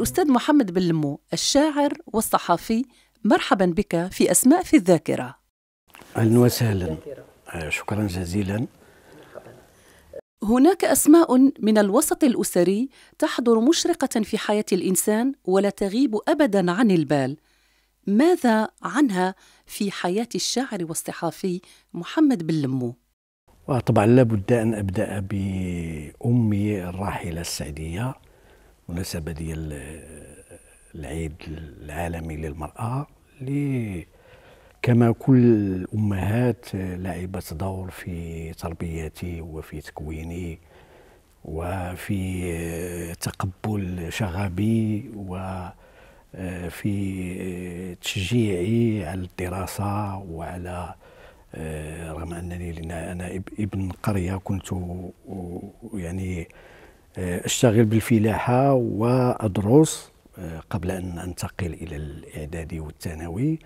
الأستاذ محمد بن لمو الشاعر والصحفي مرحبا بك في أسماء في الذاكرة أهلا وسهلا آه، شكرا جزيلا هناك أسماء من الوسط الأسري تحضر مشرقة في حياة الإنسان ولا تغيب أبدا عن البال ماذا عنها في حياة الشاعر والصحفي محمد بن لمو؟ وطبعا لابد أن أبدأ بأمي الراحلة السعدية مناسبة ديال العيد العالمي للمرأة اللي كما كل الأمهات لعبت دور في تربيتي وفي تكويني وفي تقبل شغبي وفي تشجيعي على الدراسة وعلى آه، رغم أنني أنا ابن قرية كنت آه، يعني آه، أشتغل بالفلاحة وأدرس آه، قبل أن أنتقل إلى الإعدادي والثانوي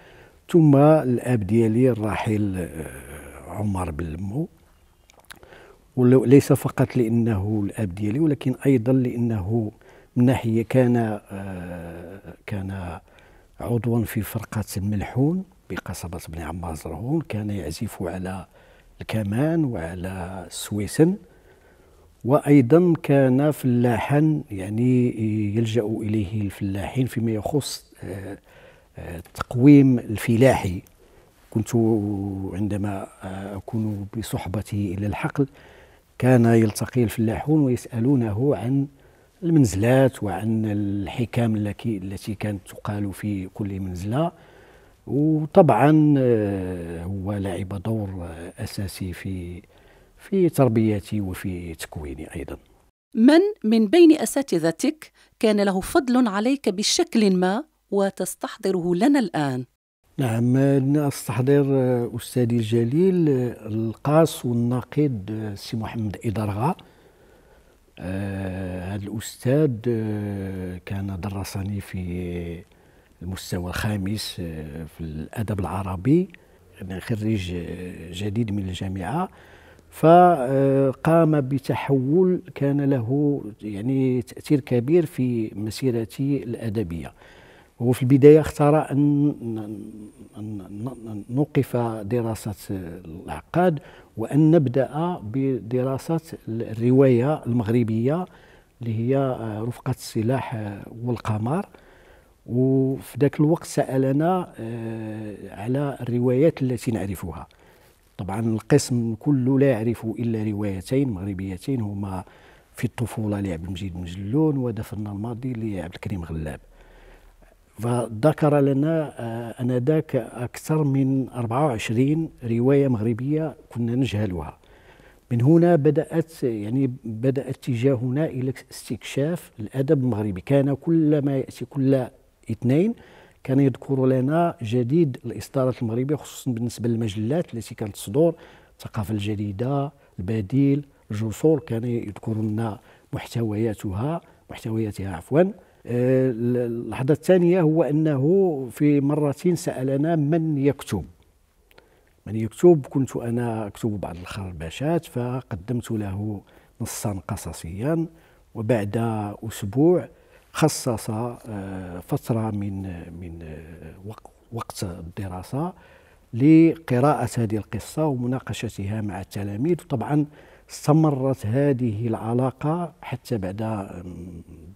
ثم الأب ديالي الراحل آه، عمر بن وليس فقط لأنه الأب ديالي ولكن أيضا لأنه من ناحية كان كان عضوا في فرقة الملحون بقصبة بن عمار زرهون كان يعزف على الكمان وعلى السويسن وايضا كان فلاحا يعني يلجا اليه الفلاحين فيما يخص التقويم آه، آه، الفلاحي كنت عندما اكون بصحبته الى الحقل كان يلتقي الفلاحون ويسالونه عن المنزلات وعن الحكام التي كانت تقال في كل منزله وطبعا آه، هو لعب دور اساسي في في تربيتي وفي تكويني أيضا من من بين أساتذتك كان له فضل عليك بشكل ما وتستحضره لنا الآن نعم نستحضر أستاذي الجليل القاص والناقد سي محمد إدرغا آه، هذا الأستاذ آه، كان درسني في المستوى الخامس آه، في الأدب العربي أنا يعني خريج جديد من الجامعة فقام بتحول كان له يعني تاثير كبير في مسيرتي الادبيه وفي البدايه اختار ان نوقف دراسه العقاد وان نبدا بدراسه الروايه المغربيه اللي هي رفقه السلاح والقمر وفي ذاك الوقت سالنا على الروايات التي نعرفها طبعا القسم كله لا يعرف إلا روايتين مغربيتين هما في الطفولة لعبد المجيد مجلون ودفن الماضي لعبد الكريم غلاب فذكر لنا آه، انذاك اكثر من 24 روايه مغربيه كنا نجهلها من هنا بدات يعني بدا اتجاهنا الى استكشاف الادب المغربي كان كل ما ياتي كل اثنين كان يذكر لنا جديد الاصدارات المغربيه خصوصا بالنسبه للمجلات التي كانت تصدر الثقافه الجديده البديل الجسور كان يذكر لنا محتوياتها محتوياتها عفوا آه، اللحظة الثانية هو أنه في مرة سألنا من يكتب من يكتب كنت أنا أكتب بعض الخربشات فقدمت له نصا قصصيا وبعد أسبوع خصص آه، فترة من من آه، وقت الدراسة لقراءة هذه القصة ومناقشتها مع التلاميذ وطبعا استمرت هذه العلاقة حتى بعد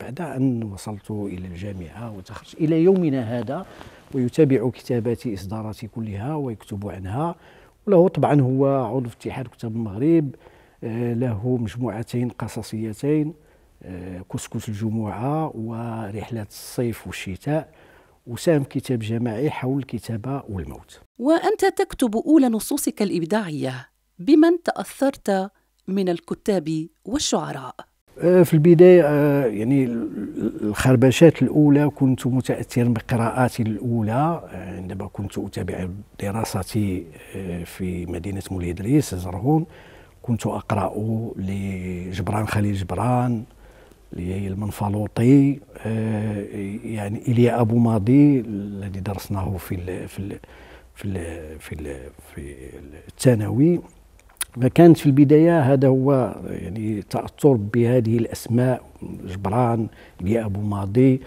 بعد أن وصلت إلى الجامعة وتخرجت إلى يومنا هذا ويتابع كتابات إصداراتي كلها ويكتب عنها وله طبعا هو عضو في اتحاد كتاب المغرب آه، له مجموعتين قصصيتين آه، كسكس الجمعة ورحلات الصيف والشتاء وساهم كتاب جماعي حول الكتابة والموت وأنت تكتب أولى نصوصك الإبداعية بمن تأثرت من الكتاب والشعراء؟ آه، في البداية آه، يعني الخربشات الأولى كنت متأثرا بقراءاتي الأولى عندما كنت أتابع دراستي في مدينة مولي إدريس زرهون كنت أقرأ لجبران خليل جبران اللي هي المنفلوطي آه، يعني ايليا ابو ماضي الذي درسناه في ال في ال في ال في, الـ في الثانوي فكانت في البدايه هذا هو يعني تاثر بهذه الاسماء جبران ايليا ابو ماضي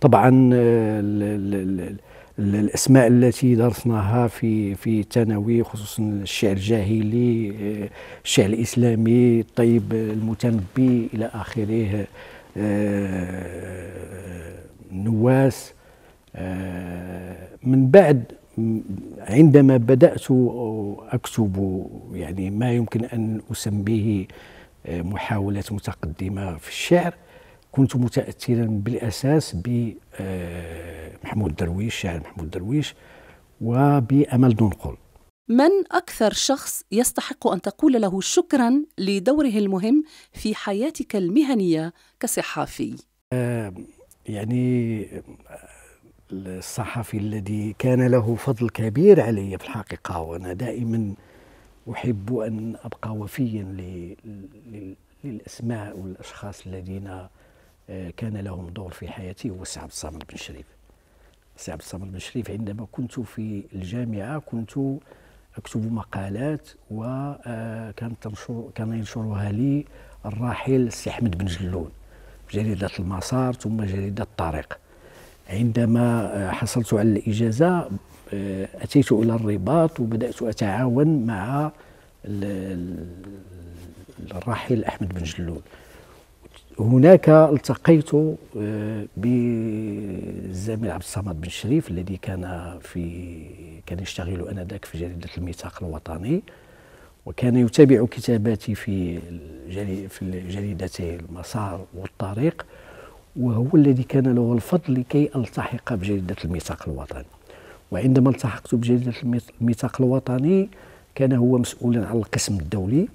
طبعا الـ آه، الـ الـ الاسماء التي درسناها في في الثانوي خصوصا الشعر الجاهلي آه، الشعر الاسلامي الطيب المتنبي الى اخره آه، نواس آه، من بعد عندما بدات اكتب يعني ما يمكن ان اسميه محاولات متقدمه في الشعر كنت متاثرا بالاساس بمحمود آه، درويش شاعر محمود درويش وبامل دنقل من اكثر شخص يستحق ان تقول له شكرا لدوره المهم في حياتك المهنيه كصحافي آه، يعني آه، الصحفي الذي كان له فضل كبير علي في الحقيقه وانا دائما احب ان ابقى وفيا للاسماء والاشخاص الذين كان لهم دور في حياتي هو سي عبد الصمد بن شريف سي عبد الصمد بن شريف عندما كنت في الجامعه كنت اكتب مقالات وكان آه، تنشر كان ينشرها لي الراحل سي احمد بن جلون جريده المسار ثم جريده الطريق عندما آه، حصلت على الاجازه آه، اتيت الى الرباط وبدات اتعاون مع الراحل احمد بن جلون هناك التقيت آه، بالزميل عبد الصمد بن شريف الذي كان في كان يشتغل انذاك في جريده الميثاق الوطني وكان يتابع كتاباتي في في جريدتي المسار والطريق وهو الذي كان له الفضل لكي التحق بجريده الميثاق الوطني وعندما التحقت بجريده الميثاق الوطني كان هو مسؤولا عن القسم الدولي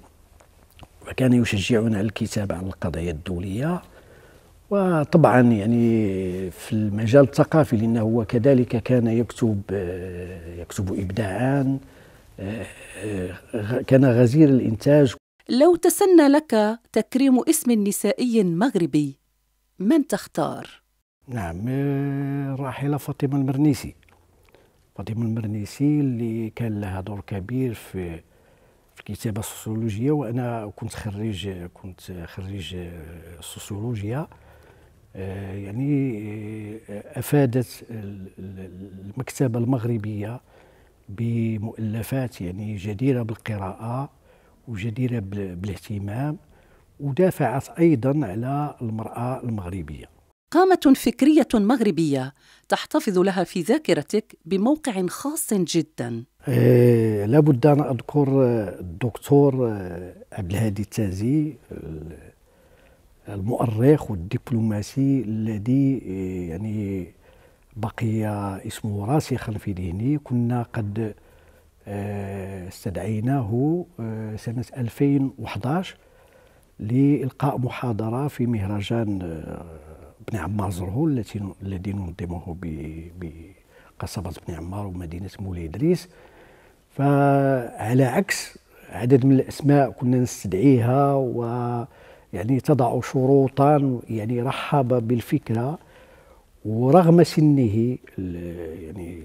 وكان يشجعنا على الكتاب عن القضايا الدولية وطبعا يعني في المجال الثقافي لأنه هو كذلك كان يكتب آه، يكتب إبداعا آه، آه، كان غزير الإنتاج لو تسنى لك تكريم اسم نسائي مغربي من تختار؟ نعم الراحلة فاطمة المرنيسي فاطمة المرنيسي اللي كان لها دور كبير في في الكتابه السوسيولوجيه وانا كنت خريج كنت خريج السوسيولوجيا آه، يعني آه، افادت المكتبه المغربيه بمؤلفات يعني جديره بالقراءه وجديره بالاهتمام ودافعت ايضا على المراه المغربيه قامة فكرية مغربية تحتفظ لها في ذاكرتك بموقع خاص جدا إيه، لابد أن أذكر الدكتور عبد الهادي التازي المؤرخ والدبلوماسي الذي يعني بقي اسمه راسخا في ذهني كنا قد إيه، استدعيناه إيه، سنة 2011 لإلقاء محاضرة في مهرجان بن عمار زرهول الذي ننظمه بقصبة بن عمار ومدينة مولاي إدريس فعلى عكس عدد من الأسماء كنا نستدعيها و يعني تضع شروطا يعني رحب بالفكرة ورغم سنه يعني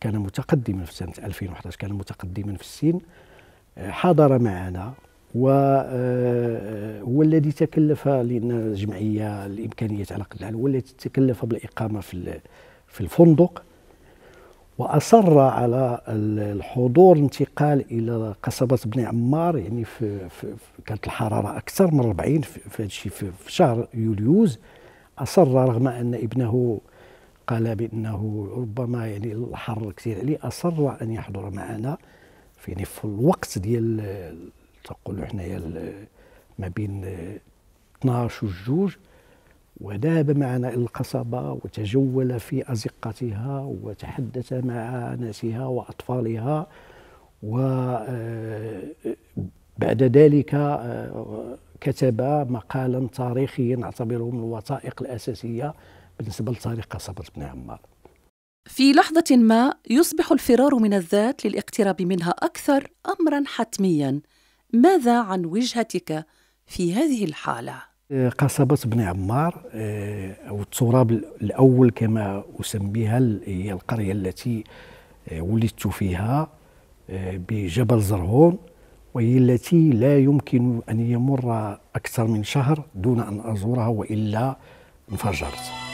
كان متقدما في سنة 2011 كان متقدما في السن آه، حضر معنا وهو آه، الذي تكلف لان الجمعيه الامكانيات على قد هو الذي تكلف بالاقامه في في الفندق واصر على الحضور انتقال الى قصبه بني عمار يعني في, في كانت الحراره اكثر من 40 في هادشي في, في شهر يوليوز اصر رغم ان ابنه قال بانه ربما يعني الحر كثير عليه اصر ان يحضر معنا في يعني في الوقت ديال تقول حنايا ما بين 12 والجوج وذهب معنا إلى القصبة وتجول في أزقتها وتحدث مع ناسها وأطفالها وبعد آه، ذلك آه، كتب مقالا تاريخيا نعتبره من الوثائق الأساسية بالنسبة لتاريخ قصبة بن عمار في لحظة ما يصبح الفرار من الذات للاقتراب منها أكثر أمرا حتميا ماذا عن وجهتك في هذه الحالة؟ آه، قصبة بن عمار آه، أو التراب الأول كما أسميها هي القرية التي آه، ولدت فيها بجبل زرهون وهي التي لا يمكن أن يمر أكثر من شهر دون أن أزورها وإلا انفجرت